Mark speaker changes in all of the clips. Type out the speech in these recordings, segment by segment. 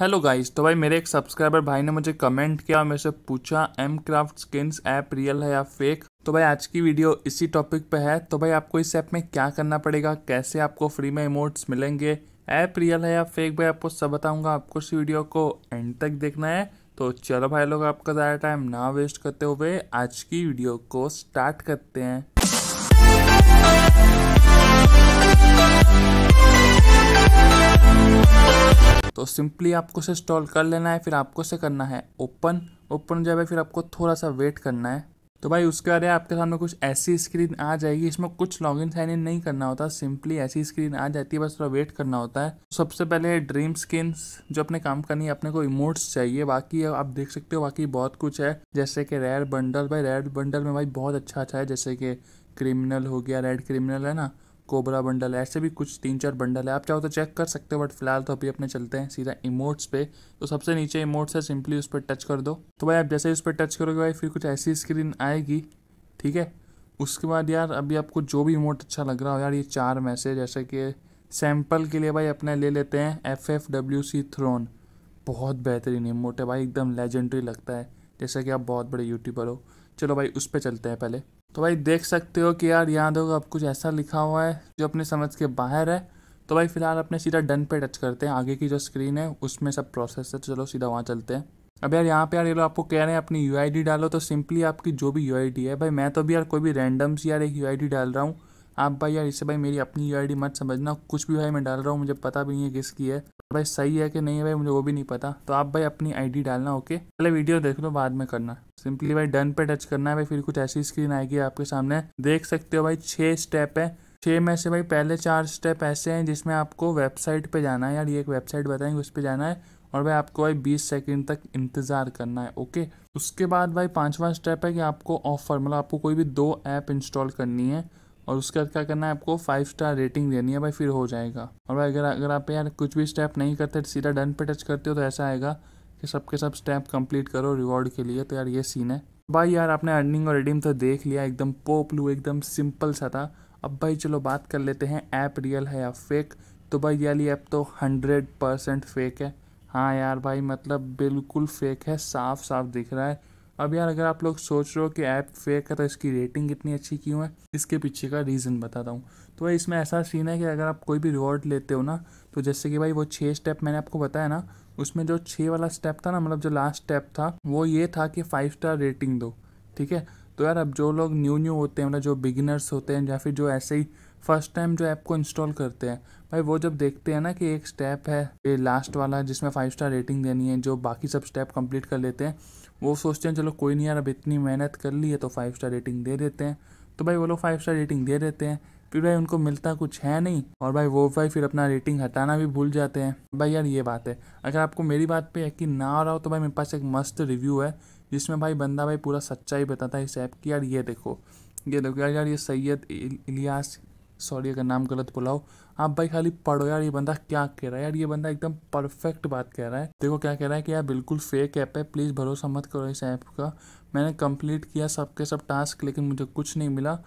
Speaker 1: hello guys तो भाई मेरे एक सब्सक्राइबर भाई ने मुझे कमेंट किया और मेरे से पूछा M craft skins app real है या फेक तो भाई आज की वीडियो इसी टॉपिक पे है तो भाई आपको इस ऐप में क्या करना पड़ेगा कैसे आपको फ्री में इमोट्स मिलेंगे ऐप रियल है या फेक भाई आपको सब बताऊंगा आपको इस वीडियो को एंड तक देखना है तो चलो भाई लोग आपका ज़्यादा टाइम ना वेस्ट करते हुए आज की वीडियो को स्टार्ट करते हैं तो सिंपली आपको उसे इंस्टॉल कर लेना है फिर आपको उसे करना है ओपन ओपन जब है फिर आपको थोड़ा सा वेट करना है तो भाई उसके बाद आपके सामने कुछ ऐसी स्क्रीन आ जाएगी इसमें कुछ लॉग इन साइन इन नहीं करना होता सिंपली ऐसी स्क्रीन आ जाती है बस थोड़ा वेट करना होता है सबसे पहले ड्रीम स्किन्स जो अपने काम करनी है अपने को इमोट्स चाहिए बाकी आप देख सकते हो बाकी बहुत कुछ है जैसे कि रेयर बंडल भाई रेयर बंडल में भाई बहुत अच्छा अच्छा है जैसे कि क्रिमिनल हो गया रेड क्रिमिनल है ना कोबरा बंडल है ऐसे भी कुछ तीन चार बंडल है आप चाहो तो चेक कर सकते हो बट फिलहाल तो अभी अपने चलते हैं सीधा इमोट्स पे तो सबसे नीचे इमोट्स है सिंपली उस पर टच कर दो तो भाई आप जैसे ही उस पर टच करोगे भाई फिर कुछ ऐसी स्क्रीन आएगी ठीक है उसके बाद यार अभी आपको जो भी इमोट अच्छा लग रहा हो यार ये चार मैसेज जैसे कि सैम्पल के लिए भाई अपने ले लेते हैं F F W C throne बहुत बेहतरीन इमोट है भाई एकदम लेजेंडरी लगता है जैसा कि आप बहुत बड़े यूट्यूबर हो चलो भाई उस पर चलते हैं पहले तो भाई देख सकते हो कि यार यहाँ देखो अब कुछ ऐसा लिखा हुआ है जो अपने समझ के बाहर है तो भाई फिलहाल अपने सीधा डन पे टच करते हैं आगे की जो स्क्रीन है उसमें सब प्रोसेस है तो चलो सीधा वहाँ चलते हैं अब यार यहाँ पे यार ये लोग आपको कह रहे हैं अपनी यू डालो तो सिंपली आपकी जो भी यू है भाई मैं तो भी यार कोई भी रैंडम सी यार एक यू डाल रहा हूँ आप भाई यार इससे भाई मेरी अपनी यू मत समझना कुछ भी भाई मैं डाल रहा हूँ मुझे पता भी नहीं है किसकी है भाई सही है कि नहीं है भाई मुझे वो भी नहीं पता तो आप भाई अपनी आईडी डालना ओके पहले वीडियो देख लो बाद में करना सिंपली भाई डन पे टच करना है भाई फिर कुछ ऐसी स्क्रीन आएगी आपके सामने देख सकते हो भाई छह स्टेप है छह में से भाई पहले चार स्टेप ऐसे हैं जिसमें आपको वेबसाइट पे जाना है यार ये एक वेबसाइट बताएंगे उस पर जाना है और भाई आपको भाई बीस सेकेंड तक इंतज़ार करना है ओके उसके बाद भाई पांचवा स्टेप है कि आपको ऑफर मतलब आपको कोई भी दो ऐप इंस्टॉल करनी है और उसके बाद क्या करना है आपको फाइव स्टार रेटिंग देनी है भाई फिर हो जाएगा और भाई अगर अगर आप यार कुछ भी स्टेप नहीं करते सीधा डन पे टच करते हो तो ऐसा आएगा कि सबके सब स्टेप कंप्लीट करो रिवॉर्ड के लिए तो यार ये सीन है भाई यार आपने अर्निंग और रिडीम तो देख लिया एकदम पोपलू एकदम सिंपल सा था अब भाई चलो बात कर लेते हैं ऐप रियल है या फेक तो भाई ये ऐप तो हंड्रेड परसेंट फेक है हाँ यार भाई मतलब बिल्कुल फेक है साफ साफ दिख रहा है अब यार अगर आप लोग सोच रहे हो कि ऐप फेक है तो इसकी रेटिंग इतनी अच्छी क्यों है इसके पीछे का रीज़न बताता हूँ तो भाई इसमें ऐसा सीन है कि अगर आप कोई भी रिवॉर्ड लेते हो ना तो जैसे कि भाई वो छः स्टेप मैंने आपको बताया ना उसमें जो छः वाला स्टेप था ना मतलब जो लास्ट स्टेप था वो ये था कि फाइव स्टार रेटिंग दो ठीक है तो यार अब जो लोग न्यू न्यू होते हैं मतलब जो बिगिनर्स होते हैं या फिर जो ऐसे ही फर्स्ट टाइम जो ऐप को इंस्टॉल करते हैं भाई वो जब देखते हैं ना कि एक स्टेप है ये लास्ट वाला जिसमें फाइव स्टार रेटिंग देनी है जो बाकी सब स्टेप कंप्लीट कर लेते हैं वो सोचते हैं चलो कोई नहीं यार अब इतनी मेहनत कर ली है तो फाइव स्टार रेटिंग दे देते हैं तो भाई वो लोग फाइव स्टार रेटिंग दे देते हैं फिर भाई उनको मिलता कुछ है नहीं और भाई वो भाई फिर अपना रेटिंग हटाना भी भूल जाते हैं भाई यार ये बात है अगर आपको मेरी बात पे यकीन ना आ रहा हो तो भाई मेरे पास एक मस्त रिव्यू है जिसमें भाई बंदा भाई पूरा सच्चाई बताता है इस ऐप की यार ये देखो ये देखो यार यार ये सैयद इलियास सॉरी अगर नाम गलत बुलाओ आप भाई खाली पढ़ो यार ये बंदा क्या कह रहा है यार ये बंदा एकदम परफेक्ट बात कह रहा है देखो क्या कह रहा है कि यार बिल्कुल फेक ऐप है प्लीज़ भरोसा मत करो इस ऐप का मैंने कंप्लीट किया सबके सब टास्क लेकिन मुझे कुछ नहीं मिला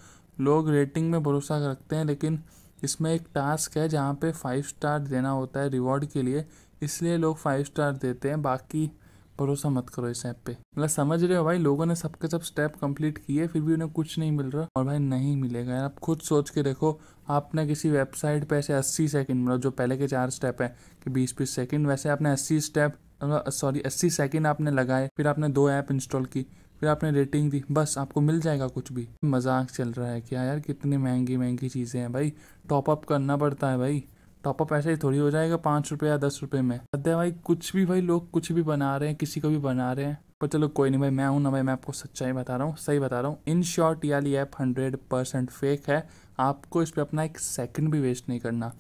Speaker 1: लोग रेटिंग में भरोसा रखते हैं लेकिन इसमें एक टास्क है जहाँ पे फाइव स्टार देना होता है रिवॉर्ड के लिए इसलिए लोग फाइव स्टार देते हैं बाकी भरोसा मत करो इस ऐप पे मतलब समझ रहे हो भाई लोगों ने सबके सब स्टेप कंप्लीट किए फिर भी उन्हें कुछ नहीं मिल रहा और भाई नहीं मिलेगा यार आप खुद सोच के देखो आपने किसी वेबसाइट पे ऐसे अस्सी सेकेंड मतलब जो पहले के चार स्टेप हैं कि बीस बीस सेकेंड वैसे आपने अस्सी स्टेप सॉरी मतलब अस्सी सेकेंड आपने लगाए फिर आपने दो ऐप इंस्टॉल की फिर आपने रेटिंग दी बस आपको मिल जाएगा कुछ भी मजाक चल रहा है क्या यार कितनी महंगी महंगी चीज़ें हैं भाई टॉपअप करना पड़ता है भाई टॉपअप ऐसे ही थोड़ी हो जाएगा पाँच रुपये या दस रुपये में सद्या भाई कुछ भी भाई लोग कुछ भी बना रहे हैं किसी को भी बना रहे हैं पर चलो कोई नहीं भाई मैं हूँ ना भाई मैं आपको सच्चाई बता रहा हूँ सही बता रहा हूँ इन शॉर्ट याली ऐप हंड्रेड परसेंट फेक है आपको इस पर अपना एक सेकंड भी वेस्ट नहीं करना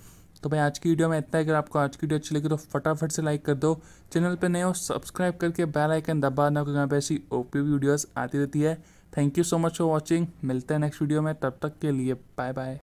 Speaker 1: तो भाई आज की वीडियो में इतना ही अगर आपको आज की वीडियो अच्छी लगी तो फटाफट से लाइक कर दो चैनल पर नए हो सब्सक्राइब करके बेल आइकन ना क्योंकि यहाँ पे ऐसी ओपी आती रहती है thank you so much for watching मिलते हैं नेक्स्ट वीडियो में तब तक के लिए बाय बाय